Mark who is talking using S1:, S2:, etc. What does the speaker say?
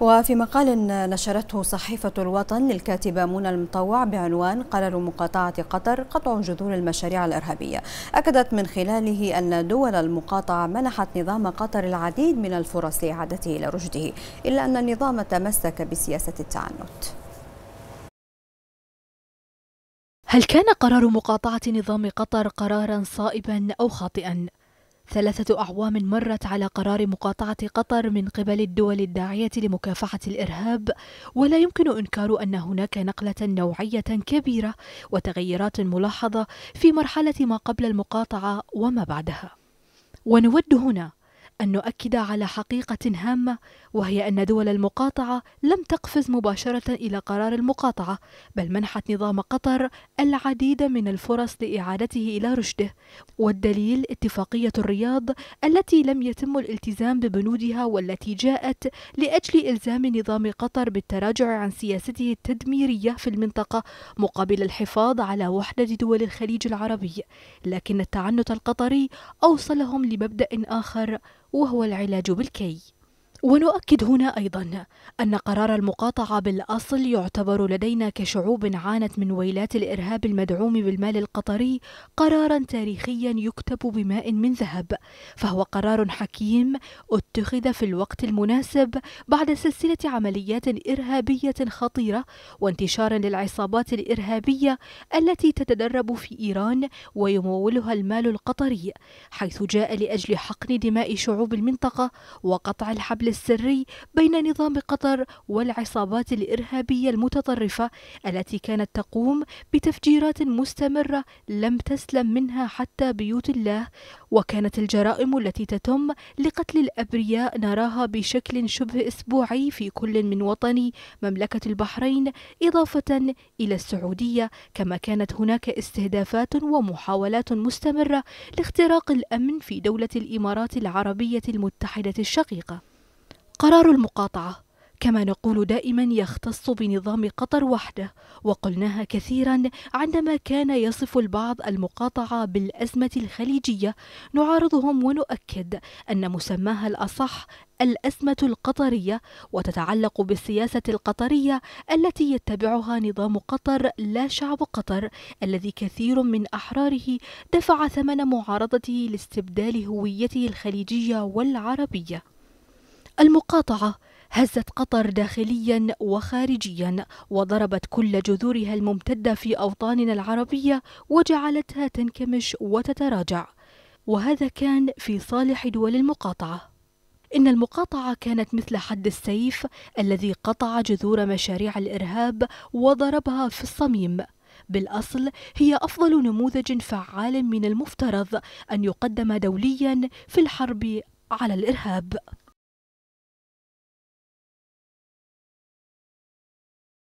S1: وفي مقال نشرته صحيفة الوطن للكاتبة منى المطوع بعنوان قرار مقاطعة قطر قطع جذور المشاريع الإرهابية أكدت من خلاله أن دول المقاطعة منحت نظام قطر العديد من الفرص لإعادته إلى رشده إلا أن النظام تمسك بسياسة التعنت هل كان قرار مقاطعة نظام قطر قرارا صائبا أو خاطئا؟ ثلاثة أعوام مرت على قرار مقاطعة قطر من قبل الدول الداعية لمكافحة الإرهاب، ولا يمكن إنكار أن هناك نقلة نوعية كبيرة وتغيرات ملاحظة في مرحلة ما قبل المقاطعة وما بعدها. ونود هنا أن نؤكد على حقيقة هامة وهي أن دول المقاطعة لم تقفز مباشرة إلى قرار المقاطعة بل منحت نظام قطر العديد من الفرص لإعادته إلى رشده والدليل اتفاقية الرياض التي لم يتم الالتزام ببنودها والتي جاءت لأجل إلزام نظام قطر بالتراجع عن سياسته التدميرية في المنطقة مقابل الحفاظ على وحدة دول الخليج العربي لكن التعنت القطري أوصلهم لمبدأ آخر وهو العلاج بالكي ونؤكد هنا أيضا أن قرار المقاطعة بالأصل يعتبر لدينا كشعوب عانت من ويلات الإرهاب المدعوم بالمال القطري قرارا تاريخيا يكتب بماء من ذهب فهو قرار حكيم اتخذ في الوقت المناسب بعد سلسلة عمليات إرهابية خطيرة وانتشار للعصابات الإرهابية التي تتدرب في إيران ويمولها المال القطري حيث جاء لأجل حقن دماء شعوب المنطقة وقطع الحبل السري بين نظام قطر والعصابات الإرهابية المتطرفة التي كانت تقوم بتفجيرات مستمرة لم تسلم منها حتى بيوت الله وكانت الجرائم التي تتم لقتل الأبرياء نراها بشكل شبه أسبوعي في كل من وطني مملكة البحرين إضافة إلى السعودية كما كانت هناك استهدافات ومحاولات مستمرة لاختراق الأمن في دولة الإمارات العربية المتحدة الشقيقة قرار المقاطعة كما نقول دائما يختص بنظام قطر وحده وقلناها كثيرا عندما كان يصف البعض المقاطعه بالازمه الخليجيه نعارضهم ونؤكد ان مسماها الاصح الازمه القطريه وتتعلق بالسياسه القطريه التي يتبعها نظام قطر لا شعب قطر الذي كثير من احراره دفع ثمن معارضته لاستبدال هويته الخليجيه والعربيه المقاطعة هزت قطر داخليا وخارجيا وضربت كل جذورها الممتدة في أوطاننا العربية وجعلتها تنكمش وتتراجع وهذا كان في صالح دول المقاطعة إن المقاطعة كانت مثل حد السيف الذي قطع جذور مشاريع الإرهاب وضربها في الصميم بالأصل هي أفضل نموذج فعال من المفترض أن يقدم دوليا في الحرب على الإرهاب